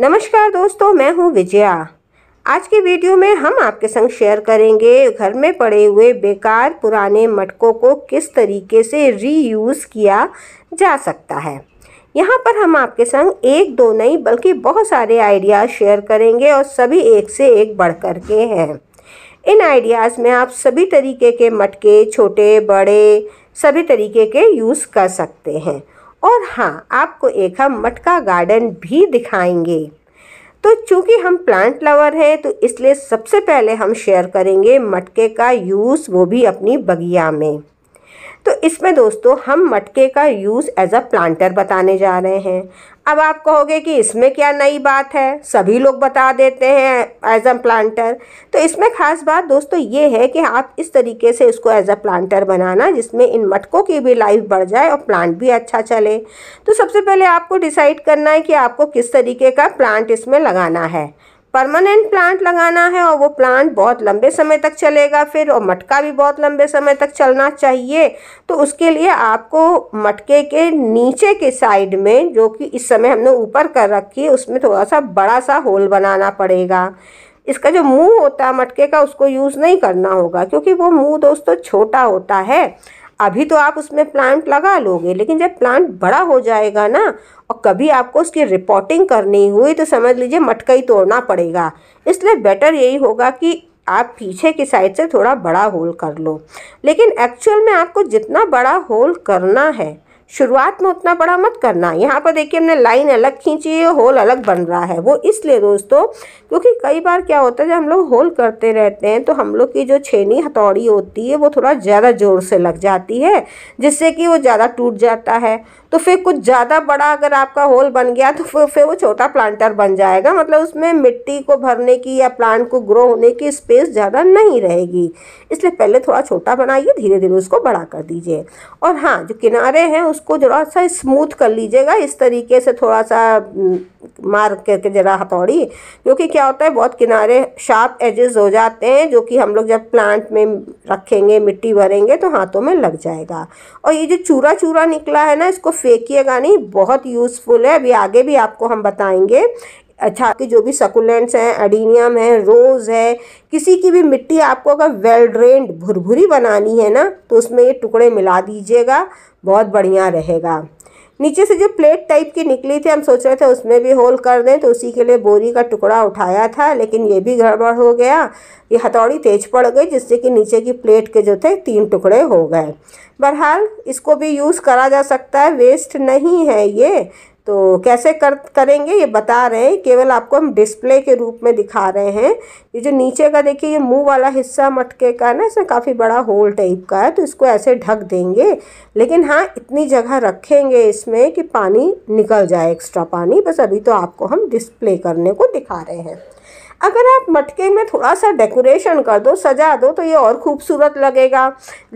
नमस्कार दोस्तों मैं हूं विजया आज की वीडियो में हम आपके संग शेयर करेंगे घर में पड़े हुए बेकार पुराने मटकों को किस तरीके से रीयूज़ किया जा सकता है यहाँ पर हम आपके संग एक दो नहीं बल्कि बहुत सारे आइडियाज़ शेयर करेंगे और सभी एक से एक बढ़ कर के हैं इन आइडियाज़ में आप सभी तरीके के मटके छोटे बड़े सभी तरीके के यूज़ कर सकते हैं और हाँ आपको एक हम मटका गार्डन भी दिखाएंगे तो चूंकि हम प्लांट लवर हैं तो इसलिए सबसे पहले हम शेयर करेंगे मटके का यूज़ वो भी अपनी बगिया में तो इसमें दोस्तों हम मटके का यूज़ एज अ प्लांटर बताने जा रहे हैं अब आप कहोगे कि इसमें क्या नई बात है सभी लोग बता देते हैं एज अ प्लांटर तो इसमें ख़ास बात दोस्तों ये है कि आप इस तरीके से इसको एज अ प्लांटर बनाना जिसमें इन मटकों की भी लाइफ बढ़ जाए और प्लांट भी अच्छा चले तो सबसे पहले आपको डिसाइड करना है कि आपको किस तरीके का प्लांट इसमें लगाना है परमानेंट प्लांट लगाना है और वो प्लांट बहुत लंबे समय तक चलेगा फिर और मटका भी बहुत लंबे समय तक चलना चाहिए तो उसके लिए आपको मटके के नीचे के साइड में जो कि इस समय हमने ऊपर कर रखी है उसमें थोड़ा सा बड़ा सा होल बनाना पड़ेगा इसका जो मुंह होता है मटके का उसको यूज़ नहीं करना होगा क्योंकि वो मुंह दोस्तों छोटा होता है अभी तो आप उसमें प्लांट लगा लोगे लेकिन जब प्लांट बड़ा हो जाएगा ना और कभी आपको उसकी रिपोर्टिंग करनी हुई तो समझ लीजिए मटका ही तोड़ना पड़ेगा इसलिए बेटर यही होगा कि आप पीछे की साइड से थोड़ा बड़ा होल कर लो लेकिन एक्चुअल में आपको जितना बड़ा होल करना है शुरुआत में उतना बड़ा मत करना यहाँ पर देखिए हमने लाइन अलग खींची है होल अलग बन रहा है वो इसलिए दोस्तों क्योंकि कई बार क्या होता है जब हम लोग होल करते रहते हैं तो हम लोग की जो छेनी हथौड़ी होती है वो थोड़ा ज़्यादा ज़ोर से लग जाती है जिससे कि वो ज़्यादा टूट जाता है तो फिर कुछ ज़्यादा बड़ा अगर आपका होल बन गया तो फिर फिर वो छोटा प्लांटर बन जाएगा मतलब उसमें मिट्टी को भरने की या प्लांट को ग्रो होने की स्पेस ज़्यादा नहीं रहेगी इसलिए पहले थोड़ा छोटा बनाइए धीरे धीरे उसको बड़ा कर दीजिए और हाँ जो किनारे हैं उसको जरा सा स्मूथ कर लीजिएगा इस तरीके से थोड़ा सा मार करके जरा हथौड़ी क्योंकि क्या होता है बहुत किनारे शार्प एजेस हो जाते हैं जो कि हम लोग जब प्लांट में रखेंगे मिट्टी भरेंगे तो हाथों में लग जाएगा और ये जो चूरा चूरा निकला है ना इसको फेंकिएगा नहीं बहुत यूज़फुल है अभी आगे भी आपको हम बताएंगे अच्छा कि जो भी सकुलेंट्स हैं एडीनियम है रोज़ है किसी की भी मिट्टी आपको अगर वेल ड्रेंड भुरभुरी बनानी है ना तो उसमें ये टुकड़े मिला दीजिएगा बहुत बढ़िया रहेगा नीचे से जो प्लेट टाइप की निकली थी हम सोच रहे थे उसमें भी होल कर दें तो उसी के लिए बोरी का टुकड़ा उठाया था लेकिन ये भी गड़बड़ हो गया ये हथौड़ी तेज पड़ गई जिससे कि नीचे की प्लेट के जो थे तीन टुकड़े हो गए बहरहाल इसको भी यूज़ करा जा सकता है वेस्ट नहीं है ये तो कैसे कर करेंगे ये बता रहे हैं केवल आपको हम डिस्प्ले के रूप में दिखा रहे हैं ये जो नीचे का देखिए ये मुंह वाला हिस्सा मटके का है ना इसमें काफ़ी बड़ा होल टाइप का है तो इसको ऐसे ढक देंगे लेकिन हाँ इतनी जगह रखेंगे इसमें कि पानी निकल जाए एक्स्ट्रा पानी बस अभी तो आपको हम डिस्प्ले करने को दिखा रहे हैं अगर आप मटके में थोड़ा सा डेकोरेशन कर दो सजा दो तो ये और खूबसूरत लगेगा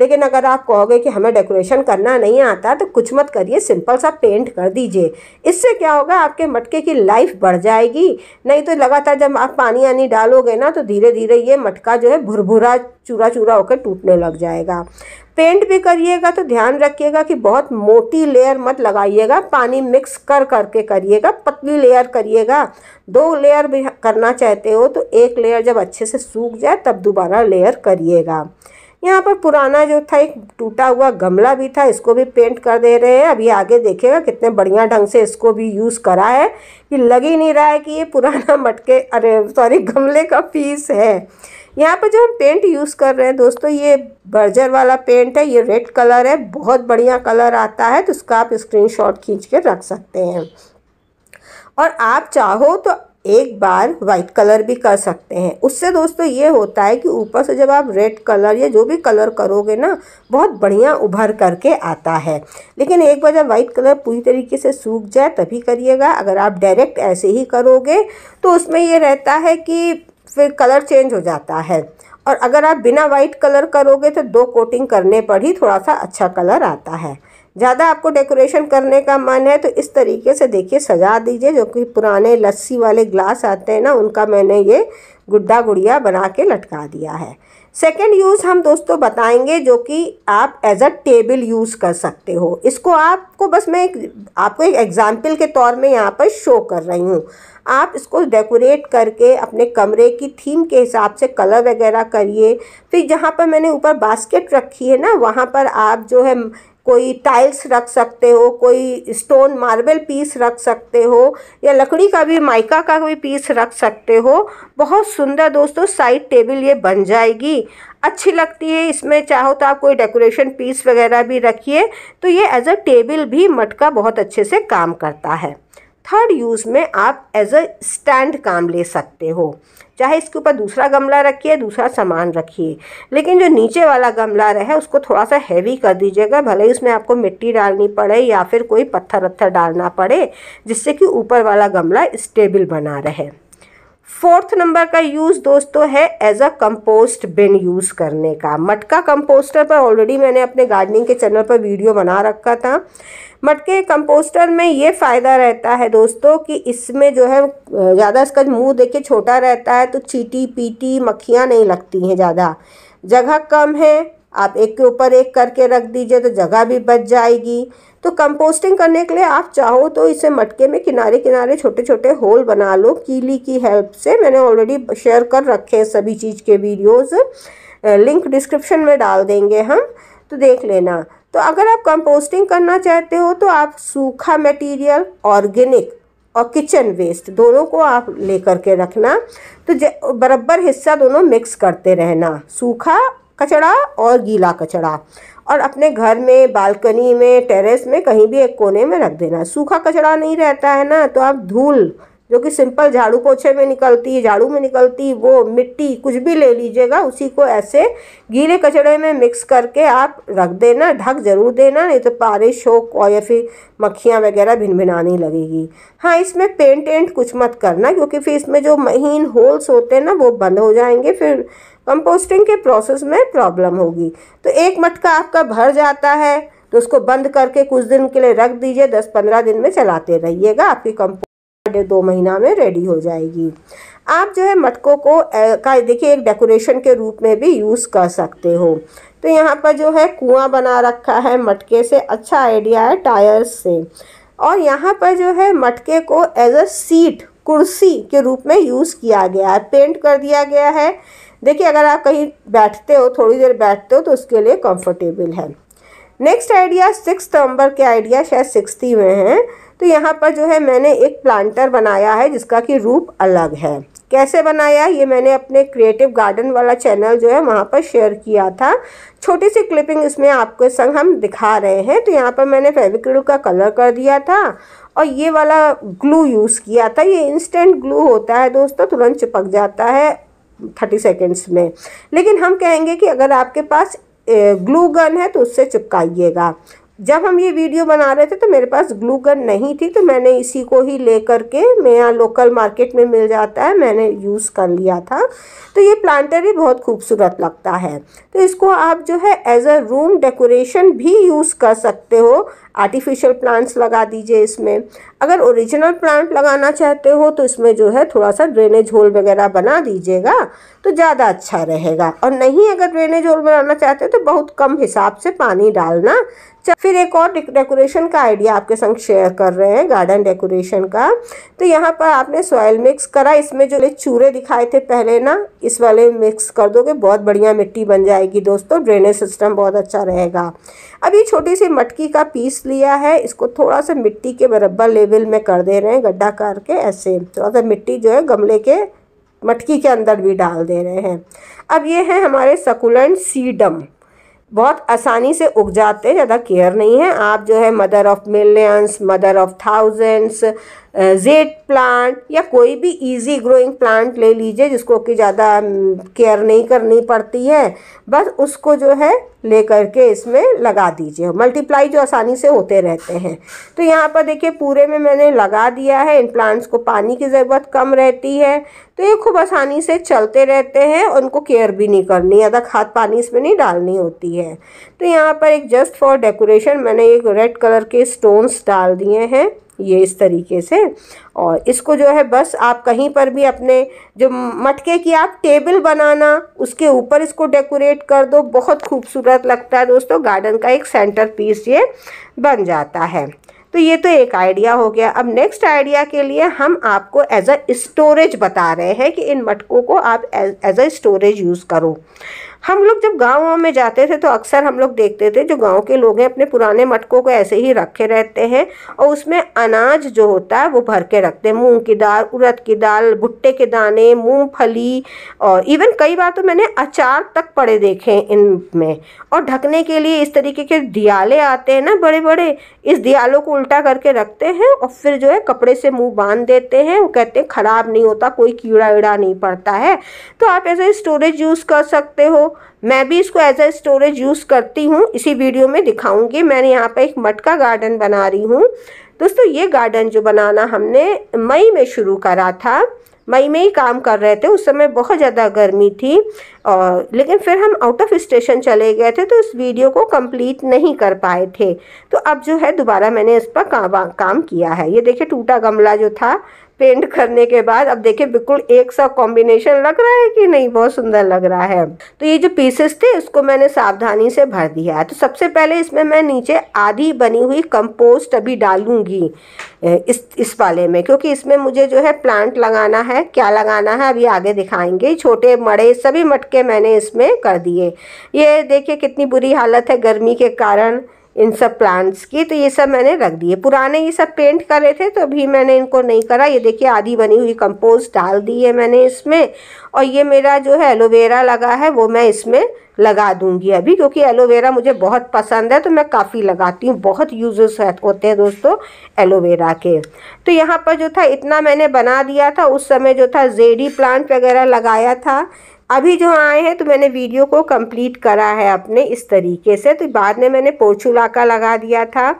लेकिन अगर आप कहोगे कि हमें डेकोरेशन करना नहीं आता तो कुछ मत करिए सिंपल सा पेंट कर दीजिए इससे क्या होगा आपके मटके की लाइफ बढ़ जाएगी नहीं तो लगातार जब आप पानी आनी डालोगे ना तो धीरे धीरे ये मटका जो है भुरभुरा चूरा चूरा होकर टूटने लग जाएगा पेंट भी करिएगा तो ध्यान रखिएगा कि बहुत मोटी लेयर मत लगाइएगा पानी मिक्स कर करके करिएगा पतली लेयर करिएगा दो लेयर भी करना चाहते हो तो एक लेयर जब अच्छे से सूख जाए तब दोबारा लेयर करिएगा यहाँ पर पुराना जो था एक टूटा हुआ गमला भी था इसको भी पेंट कर दे रहे हैं अभी आगे देखिएगा कितने बढ़िया ढंग से इसको भी यूज़ करा है कि लग ही नहीं रहा है कि ये पुराना मटके अरे सॉरी गमले का पीस है यहाँ पर जो हम पेंट यूज़ कर रहे हैं दोस्तों ये बर्जर वाला पेंट है ये रेड कलर है बहुत बढ़िया कलर आता है तो उसका आप स्क्रीन खींच के रख सकते हैं और आप चाहो तो एक बार वाइट कलर भी कर सकते हैं उससे दोस्तों ये होता है कि ऊपर से जब आप रेड कलर या जो भी कलर करोगे ना बहुत बढ़िया उभर करके आता है लेकिन एक बार जब वाइट कलर पूरी तरीके से सूख जाए तभी करिएगा अगर आप डायरेक्ट ऐसे ही करोगे तो उसमें ये रहता है कि फिर कलर चेंज हो जाता है और अगर आप बिना वाइट कलर करोगे तो दो कोटिंग करने पर ही थोड़ा सा अच्छा कलर आता है ज़्यादा आपको डेकोरेशन करने का मन है तो इस तरीके से देखिए सजा दीजिए जो कि पुराने लस्सी वाले ग्लास आते हैं ना उनका मैंने ये गुड्डा गुड़िया बना के लटका दिया है सेकेंड यूज़ हम दोस्तों बताएंगे जो कि आप एज अ टेबल यूज़ कर सकते हो इसको आपको बस मैं एक आपको एक एग्ज़ाम्पल के तौर में यहाँ पर शो कर रही हूँ आप इसको डेकोरेट करके अपने कमरे की थीम के हिसाब से कलर वगैरह करिए फिर तो जहाँ पर मैंने ऊपर बास्केट रखी है ना वहाँ पर आप जो है कोई टाइल्स रख सकते हो कोई स्टोन मार्बल पीस रख सकते हो या लकड़ी का भी माइका का भी पीस रख सकते हो बहुत सुंदर दोस्तों साइड टेबल ये बन जाएगी अच्छी लगती है इसमें चाहो तो आप कोई डेकोरेशन पीस वगैरह भी रखिए तो ये एज अ टेबल भी मटका बहुत अच्छे से काम करता है थर्ड यूज़ में आप एज अ स्टैंड काम ले सकते हो चाहे इसके ऊपर दूसरा गमला रखिए दूसरा सामान रखिए लेकिन जो नीचे वाला गमला रहे उसको थोड़ा सा हैवी कर दीजिएगा भले ही उसमें आपको मिट्टी डालनी पड़े या फिर कोई पत्थर वत्थर डालना पड़े जिससे कि ऊपर वाला गमला स्टेबल बना रहे फोर्थ नंबर का यूज़ दोस्तों है as a compost bin use करने का मटका कंपोस्टर पर ऑलरेडी मैंने अपने गार्डनिंग के चैनल पर वीडियो बना रखा था मटके कंपोस्टर में ये फ़ायदा रहता है दोस्तों कि इसमें जो है ज़्यादा इसका मुंह देखिए छोटा रहता है तो चीटी पीटी मक्खियाँ नहीं लगती हैं ज़्यादा जगह कम है आप एक के ऊपर एक करके रख दीजिए तो जगह भी बच जाएगी तो कंपोस्टिंग करने के लिए आप चाहो तो इसे मटके में किनारे किनारे छोटे छोटे होल बना लो कीली की हेल्प से मैंने ऑलरेडी शेयर कर रखे हैं सभी चीज़ के वीडियोस लिंक डिस्क्रिप्शन में डाल देंगे हम तो देख लेना तो अगर आप कंपोस्टिंग करना चाहते हो तो आप सूखा मटेरियल ऑर्गेनिक और किचन वेस्ट दोनों को आप ले करके रखना तो बराबर हिस्सा दोनों मिक्स करते रहना सूखा कचड़ा और गीला कचड़ा और अपने घर में बालकनी में टेरेस में कहीं भी एक कोने में रख देना सूखा कचड़ा नहीं रहता है ना तो आप धूल जो कि सिंपल झाड़ू पोछे में निकलती है झाड़ू में निकलती वो मिट्टी कुछ भी ले लीजिएगा उसी को ऐसे गीले कचड़े में मिक्स करके आप रख देना ढक ज़रूर देना नहीं तो पारे हो और या फिर मक्खियाँ वगैरह भिनभिनाने लगेगी हाँ इसमें पेंट एंट कुछ मत करना क्योंकि फिर इसमें जो महीन होल्स होते हैं ना वो बंद हो जाएंगे फिर कंपोस्टिंग के प्रोसेस में प्रॉब्लम होगी तो एक मटका आपका भर जाता है तो उसको बंद करके कुछ दिन के लिए रख दीजिए दस पंद्रह दिन में चलाते रहिएगा आपकी कंपोस्ट दो महीना में रेडी हो जाएगी आप जो है मटकों को का देखिए एक डेकोरेशन के रूप में भी यूज़ कर सकते हो तो यहाँ पर जो है कुआं बना रखा है मटके से अच्छा आइडिया है टायर्स से और यहाँ पर जो है मटके को एज अ सीट कुर्सी के रूप में यूज़ किया गया है पेंट कर दिया गया है देखिए अगर आप कहीं बैठते हो थोड़ी देर बैठते हो तो उसके लिए कंफर्टेबल है नेक्स्ट आइडिया सिक्स नंबर के आइडिया शायद सिक्सटी में हैं तो यहाँ पर जो है मैंने एक प्लांटर बनाया है जिसका कि रूप अलग है कैसे बनाया ये मैंने अपने क्रिएटिव गार्डन वाला चैनल जो है वहाँ पर शेयर किया था छोटी सी क्लिपिंग इसमें आपके संग हम दिखा रहे हैं तो यहाँ पर मैंने फेविक्रिल का कलर कर दिया था और ये वाला ग्लू यूज़ किया था ये इंस्टेंट ग्लू होता है दोस्तों तुरंत चिपक जाता है थर्टी सेकेंड्स में लेकिन हम कहेंगे कि अगर आपके पास ग्लू गन है तो उससे चिपकाइएगा जब हम ये वीडियो बना रहे थे तो मेरे पास ग्लू गन नहीं थी तो मैंने इसी को ही ले करके मैं यहाँ लोकल मार्केट में मिल जाता है मैंने यूज़ कर लिया था तो ये प्लांटर ही बहुत खूबसूरत लगता है तो इसको आप जो है एज अ रूम डेकोरेशन भी यूज़ कर सकते हो आर्टिफिशियल प्लांट्स लगा दीजिए इसमें अगर ओरिजिनल प्लांट लगाना चाहते हो तो इसमें जो है थोड़ा सा ड्रेनेज होल वगैरह बना दीजिएगा तो ज़्यादा अच्छा रहेगा और नहीं अगर ड्रेनेज होल बनाना चाहते हो तो बहुत कम हिसाब से पानी डालना फिर एक और डेकोरेशन का आइडिया आपके संग शेयर कर रहे हैं गार्डन डेकोरेशन का तो यहाँ पर आपने सॉयल मिक्स करा इसमें जो चूरे दिखाए थे पहले ना इस वाले मिक्स कर दोगे बहुत बढ़िया मिट्टी बन जाएगी दोस्तों ड्रेनेज सिस्टम बहुत अच्छा रहेगा अब ये छोटी सी मटकी का पीस लिया है इसको थोड़ा सा मिट्टी के बराबर लेवल में कर दे रहे हैं गड्ढा करके ऐसे थोड़ा सा मिट्टी जो है गमले के मटकी के अंदर भी डाल दे रहे हैं अब ये है हमारे सकुलेंट सीडम बहुत आसानी से उग जाते हैं ज़्यादा केयर नहीं है आप जो है mother of millions mother of thousands jade plant या कोई भी इजी ग्रोइंग प्लांट ले लीजिए जिसको कि ज़्यादा केयर नहीं करनी पड़ती है बस उसको जो है ले करके इसमें लगा दीजिए मल्टीप्लाई जो आसानी से होते रहते हैं तो यहाँ पर देखिए पूरे में मैंने लगा दिया है इन प्लांट्स को पानी की ज़रूरत कम रहती है तो ये खूब आसानी से चलते रहते हैं उनको केयर भी नहीं करनी ज़्यादा खाद पानी इसमें नहीं डालनी होती है तो यहाँ पर एक जस्ट फॉर डेकोरेशन मैंने एक रेड कलर के स्टोन्स डाल दिए हैं ये इस तरीके से और इसको जो है बस आप कहीं पर भी अपने जो मटके की आप टेबल बनाना उसके ऊपर इसको डेकोरेट कर दो बहुत खूबसूरत लगता है दोस्तों गार्डन का एक सेंटर पीस ये बन जाता है तो ये तो एक आइडिया हो गया अब नेक्स्ट आइडिया के लिए हम आपको एज अ स्टोरेज बता रहे हैं कि इन मटकों को आप एज अ स्टोरेज यूज़ करो हम लोग जब गाँव में जाते थे तो अक्सर हम लोग देखते थे जो गाँव के लोग हैं अपने पुराने मटकों को ऐसे ही रखे रहते हैं और उसमें अनाज जो होता है वो भर के रखते हैं मूंग की दाल उड़द की दाल भुट्टे के दाने मूंगफली और इवन कई बार तो मैंने अचार तक पड़े देखे हैं इनमें और ढकने के लिए इस तरीके के दियाले आते हैं ना बड़े बड़े इस दियालों को उल्टा करके रखते हैं और फिर जो है कपड़े से मुँह बांध देते हैं वो कहते हैं ख़राब नहीं होता कोई कीड़ा वीड़ा नहीं पड़ता है तो आप ऐसे स्टोरेज यूज़ कर सकते हो मैं भी इसको एज ए स्टोरेज यूज़ करती हूँ इसी वीडियो में दिखाऊंगी मैंने यहाँ पे एक मटका गार्डन बना रही हूँ दोस्तों ये गार्डन जो बनाना हमने मई में शुरू करा था मई में ही काम कर रहे थे उस समय बहुत ज़्यादा गर्मी थी और लेकिन फिर हम आउट ऑफ स्टेशन चले गए थे तो उस वीडियो को कंप्लीट नहीं कर पाए थे तो अब जो है दोबारा मैंने इस पर काम किया है ये देखिए टूटा गमला जो था पेंट करने के बाद अब देखिए बिल्कुल एक सा कॉम्बिनेशन लग रहा है कि नहीं बहुत सुंदर लग रहा है तो ये जो पीसेस थे इसको मैंने सावधानी से भर दिया है तो सबसे पहले इसमें मैं नीचे आधी बनी हुई कंपोस्ट अभी डालूंगी इस इस वाले में क्योंकि इसमें मुझे जो है प्लांट लगाना है क्या लगाना है अभी आगे दिखाएंगे छोटे मड़े सभी मटके मैंने इसमें कर दिए ये देखिए कितनी बुरी हालत है गर्मी के कारण इन सब प्लांट्स की तो ये सब मैंने रख दिए पुराने ये सब पेंट करे थे तो अभी मैंने इनको नहीं करा ये देखिए आधी बनी हुई कंपोज डाल दी है मैंने इसमें और ये मेरा जो है एलोवेरा लगा है वो मैं इसमें लगा दूंगी अभी क्योंकि एलोवेरा मुझे बहुत पसंद है तो मैं काफ़ी लगाती हूँ बहुत यूजेस होते हैं दोस्तों एलोवेरा के तो यहाँ पर जो था इतना मैंने बना दिया था उस समय जो था जेडी प्लांट e वगैरह लगाया था अभी जो आए हैं तो मैंने वीडियो को कंप्लीट करा है अपने इस तरीके से तो बाद में मैंने पोर्चुला का लगा दिया था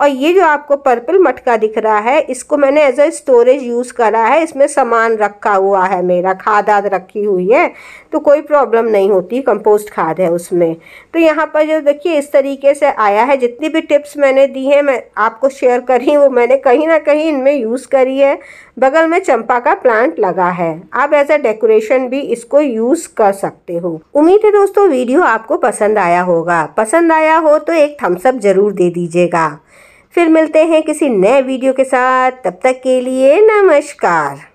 और ये जो आपको पर्पल मटका दिख रहा है इसको मैंने एज अ स्टोरेज यूज़ करा है इसमें सामान रखा हुआ है मेरा खाद आद रखी हुई है तो कोई प्रॉब्लम नहीं होती कंपोस्ट खाद है उसमें तो यहाँ पर जो देखिए इस तरीके से आया है जितनी भी टिप्स मैंने दी हैं मैं आपको शेयर करी वो मैंने कहीं ना कहीं इनमें यूज़ करी है बगल में चंपा का प्लांट लगा है आप एज अ डेकोरेशन भी इसको यूज़ यूज कर सकते हो उम्मीद है दोस्तों वीडियो आपको पसंद आया होगा पसंद आया हो तो एक थम्सअप जरूर दे दीजिएगा फिर मिलते हैं किसी नए वीडियो के साथ तब तक के लिए नमस्कार